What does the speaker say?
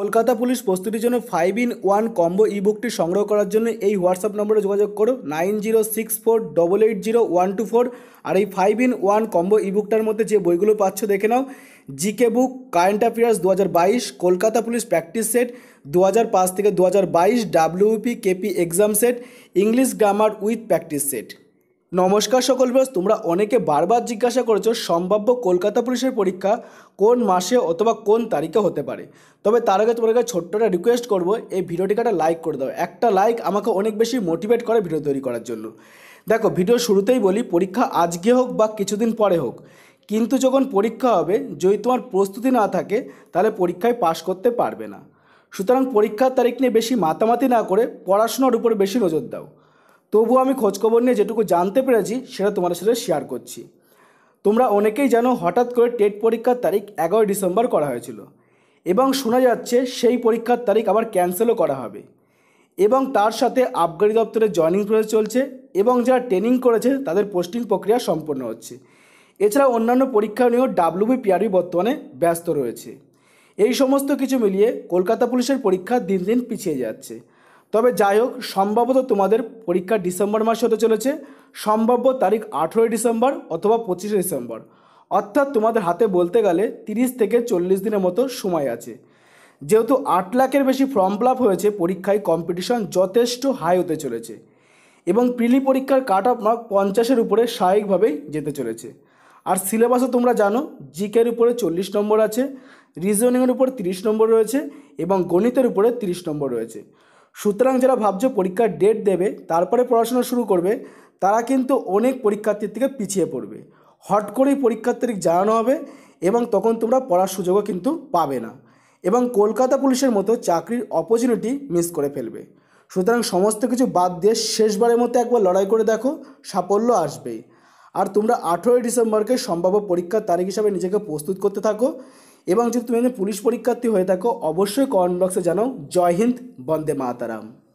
Kolkata police প্রস্তুতির জন্য five in one combo ইবুকটি সংগ্রহ করার জন্য এই হোয়াটসঅ্যাপ নম্বরে যোগাযোগ করো nine zero six four double eight zero one two four আর এই ফাইভ ইন ওয়ান কম্বো ইবুকটার মধ্যে যে বইগুলো পাচ্ছ দেখে নাও জিকে বুক কারেন্ট অ্যাফেয়ার্স দু হাজার বাইশ কলকাতা পুলিশ প্র্যাকটিস সেট দু হাজার পাঁচ থেকে দু হাজার বাইশ WBP KP exam set English grammar with practice set নমস্কার সকল বস তোমরা অনেকে বারবার জিজ্ঞাসা করেছো সম্ভাব্য কলকাতা পুলিশের পরীক্ষা কোন মাসে অথবা কোন তারিখে হতে পারে তবে তার আগে তোমার কাছে ছোট্ট একটা রিকোয়েস্ট করবো এই ভিডিওটিকে একটা লাইক করে দাও একটা লাইক আমাকে অনেক বেশি মোটিভেট করে ভিডিও তৈরি করার জন্য দেখো ভিডিও শুরুতেই বলি পরীক্ষা আজকে হোক বা কিছুদিন পরে হোক কিন্তু যখন পরীক্ষা হবে যদি তোমার প্রস্তুতি না থাকে তাহলে পরীক্ষায় পাশ করতে পারবে না সুতরাং পরীক্ষার তারিখ নিয়ে বেশি মাতামাতি না করে পড়াশোনার উপরে বেশি নজর দাও তবু আমি খোঁজখবর নিয়ে যেটুকু জানতে পেরেছি সেটা তোমাদের সাথে শেয়ার করছি তোমরা অনেকেই জানো হঠাৎ করে টেট পরীক্ষার তারিখ এগারোই ডিসেম্বর করা হয়েছিল এবং শোনা যাচ্ছে সেই পরীক্ষার তারিখ আবার ক্যান্সেলও করা হবে এবং তার সাথে আবগারি দপ্তরে জয়নিং প্রসেস চলছে এবং যারা ট্রেনিং করেছে তাদের পোস্টিং প্রক্রিয়া সম্পন্ন হচ্ছে এছাড়া অন্যান্য পরীক্ষা নিয়েও ডাব্লিউবি পিআরবি বর্তমানে ব্যস্ত রয়েছে এই সমস্ত কিছু মিলিয়ে কলকাতা পুলিশের পরীক্ষা দিন দিন পিছিয়ে যাচ্ছে তবে যাই হোক সম্ভবত তোমাদের পরীক্ষা ডিসেম্বর মাসে হতে চলেছে সম্ভাব্য তারিখ আঠেরোই ডিসেম্বর অথবা পঁচিশে ডিসেম্বর অর্থাৎ তোমাদের হাতে বলতে গেলে তিরিশ থেকে চল্লিশ দিনের মতো সময় আছে যেহেতু আট লাখের বেশি ফর্ম ফিল হয়েছে পরীক্ষায় কম্পিটিশন যথেষ্ট হাই হতে চলেছে এবং প্রিলি পরীক্ষার কাট অফ মার্ক পঞ্চাশের উপরে স্বাভাবিকভাবেই যেতে চলেছে আর সিলেবাসও তোমরা জানো জিকের উপরে চল্লিশ নম্বর আছে রিজনিংয়ের উপর তিরিশ নম্বর রয়েছে এবং গণিতের উপরে তিরিশ নম্বর রয়েছে সুতরাং যারা ভাবছ পরীক্ষার ডেট দেবে তারপরে পড়াশোনা শুরু করবে তারা কিন্তু অনেক পরীক্ষার্থীর থেকে পিছিয়ে পড়বে হট করেই পরীক্ষার তারিখ জানানো হবে এবং তখন তোমরা পড়ার সুযোগও কিন্তু পাবে না এবং কলকাতা পুলিশের মতো চাকরির অপরচুনিটি মিস করে ফেলবে সুতরাং সমস্ত কিছু বাদ দিয়ে শেষবারের মতো একবার লড়াই করে দেখো সাফল্য আসবেই আর তোমরা আঠেরোই ডিসেম্বরকে সম্ভাব্য পরীক্ষার তারিখ হিসাবে নিজেকে প্রস্তুত করতে থাকো এবং যদি তুমি একজন পুলিশ পরীক্ষার্থী হয়ে থাকো অবশ্যই কমেন্ট বক্সে জানাও জয় হিন্দ বন্দে মাতারাম